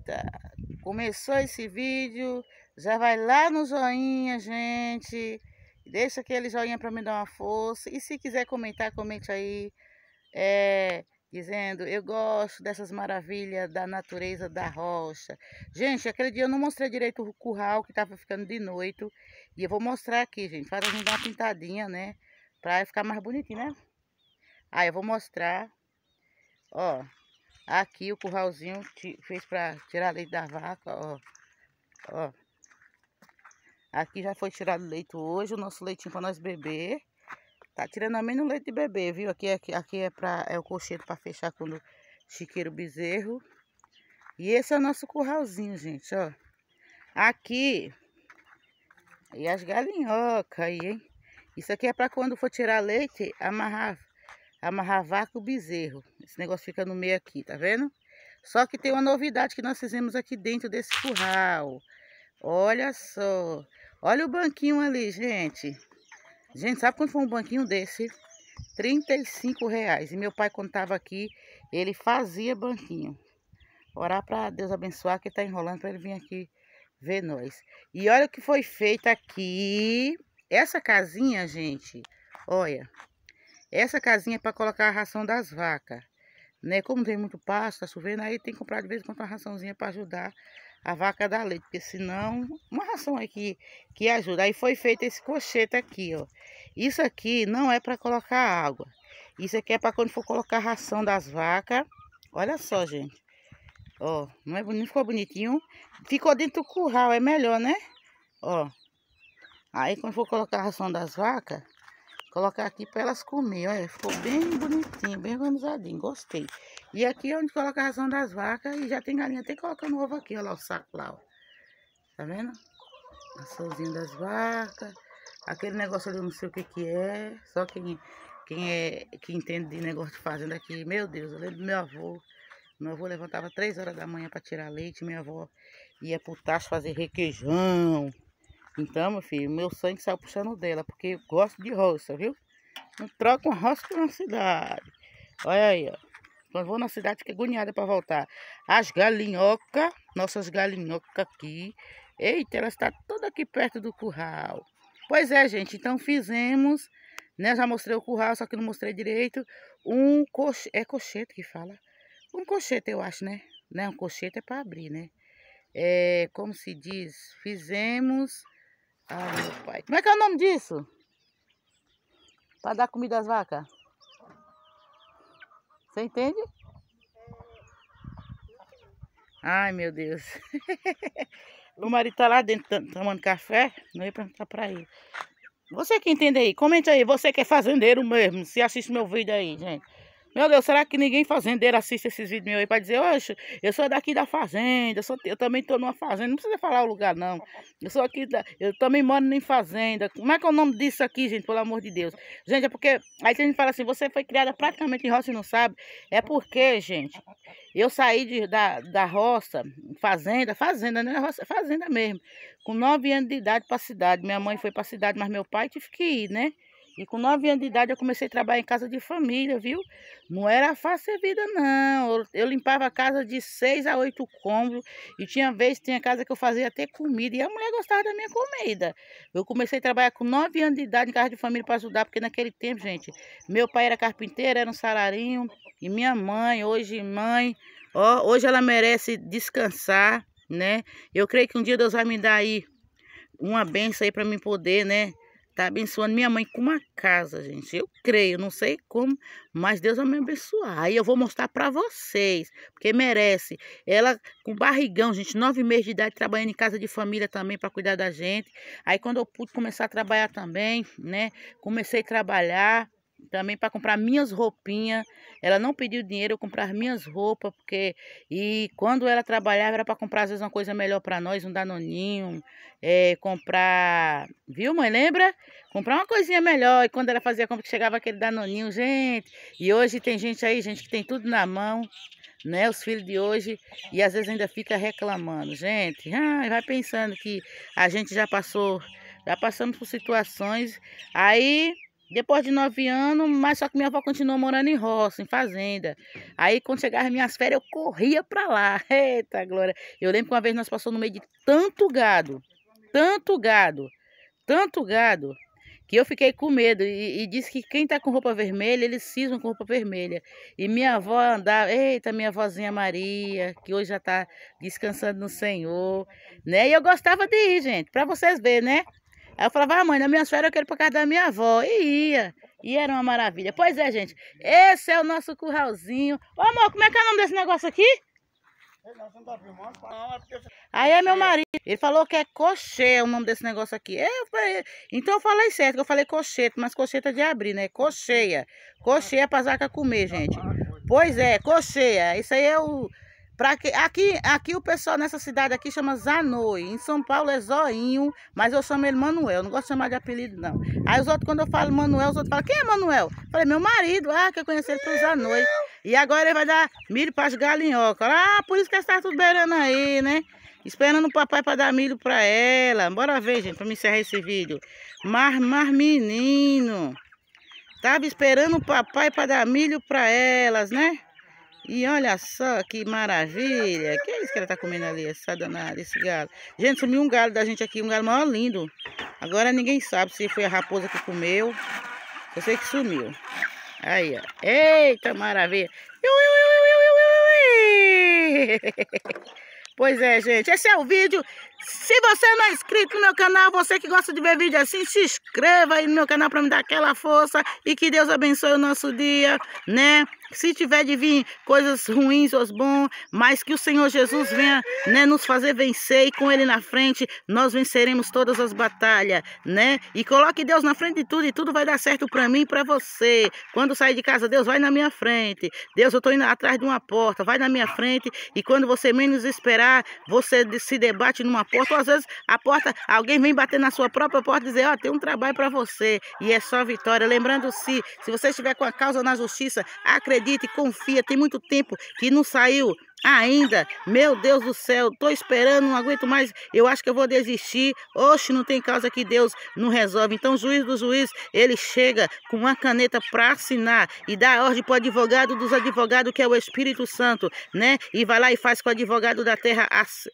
Eita! Começou esse vídeo, já vai lá no joinha, gente. Deixa aquele joinha para me dar uma força. E se quiser comentar, comente aí. É, dizendo, eu gosto dessas maravilhas da natureza da rocha. Gente, aquele dia eu não mostrei direito o curral que estava ficando de noite. E eu vou mostrar aqui, gente. Faz a gente dar uma pintadinha, né? Pra ficar mais bonitinho, né? Aí eu vou mostrar. Ó, Aqui o curralzinho fez para tirar leite da vaca, ó. Ó. Aqui já foi tirado o leite hoje, o nosso leitinho para nós beber. Tá tirando a menos leite de bebê, viu? Aqui, é, aqui, aqui é, pra, é o cocheiro para fechar quando chiqueiro bezerro. E esse é o nosso curralzinho, gente, ó. Aqui. E as galinhocas aí, hein? Isso aqui é para quando for tirar leite, amarrar amarrar vaca o bezerro. Esse negócio fica no meio aqui, tá vendo? Só que tem uma novidade que nós fizemos aqui dentro desse curral. Olha só. Olha o banquinho ali, gente. Gente, sabe quanto foi um banquinho desse? 35 reais. E meu pai, quando tava aqui, ele fazia banquinho. Orar para Deus abençoar que tá enrolando para ele vir aqui ver nós. E olha o que foi feito aqui. Essa casinha, gente, olha, essa casinha é para colocar a ração das vacas. Né? Como tem muito pasto, tá chovendo, aí tem que comprar de vez em quando uma raçãozinha para ajudar a vaca da leite. Porque senão, uma ração aqui que ajuda. Aí foi feito esse cochete aqui, ó. Isso aqui não é para colocar água. Isso aqui é para quando for colocar a ração das vacas. Olha só, gente. Ó, não, é, bonito? ficou bonitinho? Ficou dentro do curral, é melhor, né? Ó. Aí quando for colocar a ração das vacas, Colocar aqui para elas comer, olha. Ficou bem bonitinho, bem organizadinho. Gostei. E aqui é onde coloca a ração das vacas. E já tem galinha tem colocando ovo aqui, olha lá o saco lá, ó. Tá vendo? Raçãozinho das vacas. Aquele negócio ali, eu não sei o que que é. Só quem, quem, é, que entende de negócio de fazenda aqui. Meu Deus, eu lembro do meu avô. Meu avô levantava três horas da manhã para tirar leite. Minha avó ia pro tacho fazer requeijão. Então, meu filho, meu sangue é saiu puxando dela, porque eu gosto de roça, viu? Não troca uma roça por uma cidade. Olha aí, ó. Quando vou na cidade, fica agoniada para voltar. As galinhocas, nossas galinhocas aqui. Eita, ela está toda aqui perto do curral. Pois é, gente, então fizemos, né? Já mostrei o curral, só que não mostrei direito. Um cochete, é cochete que fala? Um cochete, eu acho, né? né? Um cochete é para abrir, né? É, como se diz, fizemos Ai, meu pai. Como é que é o nome disso? Para dar comida às vacas. Você entende? Ai, meu Deus. o marido tá lá dentro tomando café. Não ia perguntar para ele. Você que entende aí, comente aí. Você que é fazendeiro mesmo, se assiste meu vídeo aí, gente. Meu Deus, será que ninguém fazendeiro assiste esses vídeos meus aí pra dizer, oxe, eu sou daqui da fazenda, eu, sou, eu também tô numa fazenda, não precisa falar o lugar não. Eu sou aqui, da, eu também moro em fazenda. Como é que é o nome disso aqui, gente, pelo amor de Deus? Gente, é porque, aí tem gente que fala assim, você foi criada praticamente em roça e não sabe. É porque, gente, eu saí de, da, da roça, fazenda, fazenda, né? Roça, fazenda mesmo. Com nove anos de idade pra cidade. Minha mãe foi pra cidade, mas meu pai tive que ir, né? E com 9 anos de idade eu comecei a trabalhar em casa de família, viu? Não era fácil a vida, não. Eu, limpava a casa de 6 a 8 cômodos. E tinha vez, tinha casa que eu fazia até comida. E a mulher gostava da minha comida. Eu comecei a trabalhar com 9 anos de idade em casa de família para ajudar. Porque naquele tempo, gente, meu pai era carpinteiro, era um salarinho. E minha mãe, hoje mãe, ó, hoje ela merece descansar, né? Eu creio que um dia Deus vai me dar aí uma benção aí para mim poder, né? Tá abençoando minha mãe com uma casa, gente. Eu creio, não sei como, mas Deus vai me abençoar. Aí eu vou mostrar para vocês, porque merece. Ela com barrigão, gente, nove meses de idade, trabalhando em casa de família também para cuidar da gente. Aí quando eu pude começar a trabalhar também, né? Comecei a trabalhar também para comprar minhas roupinhas. Ela não pediu dinheiro, para comprar minhas roupas, porque e quando ela trabalhava era para comprar às vezes uma coisa melhor para nós, um danoninho, é, comprar, viu, mãe, lembra? Comprar uma coisinha melhor. E quando ela fazia compra que chegava aquele danoninho, gente. E hoje tem gente aí, gente que tem tudo na mão. Né, os filhos de hoje, e às vezes ainda fica reclamando, gente. Ah, vai pensando que a gente já passou, já passamos por situações. Aí depois de nove anos, mas só que minha avó continuou morando em roça, em fazenda. Aí, quando chegava as minhas férias, eu corria para lá. Eita, Glória! Eu lembro que uma vez nós passamos no meio de tanto gado, tanto gado, tanto gado, que eu fiquei com medo. E, e disse que quem tá com roupa vermelha, eles cismam com roupa vermelha. E minha avó andava, eita, minha vozinha Maria, que hoje já tá descansando no Senhor, né? E eu gostava de ir, gente, para vocês verem, né? Aí eu falava, ah, mãe, na minha férias eu quero ir pra casa da minha avó. E ia. E era uma maravilha. Pois é, gente. Esse é o nosso curralzinho. Ô, amor, como é que é o nome desse negócio aqui? Tá é aí é meu marido. Ele falou que é cochê o nome desse negócio aqui. Eu falei, então eu falei certo, que eu falei cocheta, mas cocheta é de abrir, né? Cocheia. Cocheia pra zaca comer, gente. Tá, tá, pois é, cocheia. Isso aí é o... Pra que, aqui, aqui o pessoal nessa cidade aqui chama Zanoi. Em São Paulo é Zoinho, mas eu chamo ele Manuel. Não gosto de chamar de apelido, não. Aí os outros, quando eu falo Manuel, os outros falam, quem é Manuel? Eu falei, meu marido. Ah, que eu conheci ele por Zanoi. E agora ele vai dar milho para as galinhocas. Ah, por isso que está tudo beirando aí, né? Esperando o papai para dar milho para ela. Bora ver, gente, para me encerrar esse vídeo. Mas, mas menino, tava esperando o papai para dar milho para elas, né? E olha só que maravilha. Que é isso que ela tá comendo ali, essa danada, esse galo. Gente, sumiu um galo da gente aqui, um galo maior lindo. Agora ninguém sabe se foi a raposa que comeu. Eu sei que sumiu. Aí, ó. Eita maravilha. Pois é, gente. Esse é o vídeo. Se você não é inscrito no meu canal, você que gosta de ver vídeo assim, se inscreva aí no meu canal para me dar aquela força. E que Deus abençoe o nosso dia, né? se tiver de vir coisas ruins ou as bons, mas que o Senhor Jesus venha né, nos fazer vencer e com Ele na frente nós venceremos todas as batalhas, né? E coloque Deus na frente de tudo e tudo vai dar certo para mim e para você. Quando sair de casa, Deus vai na minha frente. Deus, eu estou indo atrás de uma porta, vai na minha frente e quando você menos esperar, você se debate numa porta. Ou às vezes a porta, alguém vem bater na sua própria porta e dizer, ó, oh, tem um trabalho para você e é só vitória. Lembrando-se, se você estiver com a causa na justiça, acredite acredita e confia. Tem muito tempo que não saiu Ainda, meu Deus do céu, tô esperando, não aguento mais, eu acho que eu vou desistir. Oxe, não tem causa que Deus não resolve. Então, o juiz do juiz, ele chega com uma caneta para assinar e dá ordem para o advogado dos advogados, que é o Espírito Santo, né? E vai lá e faz com o advogado da terra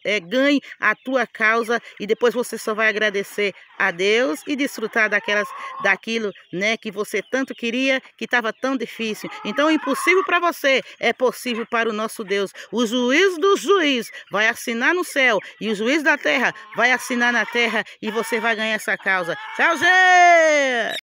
é, ganhe a tua causa e depois você só vai agradecer a Deus e desfrutar daquelas, daquilo, né, que você tanto queria, que estava tão difícil. Então, é impossível para você é possível para o nosso Deus o juiz do juiz vai assinar no céu e o juiz da terra vai assinar na terra e você vai ganhar essa causa. Tchau, gente!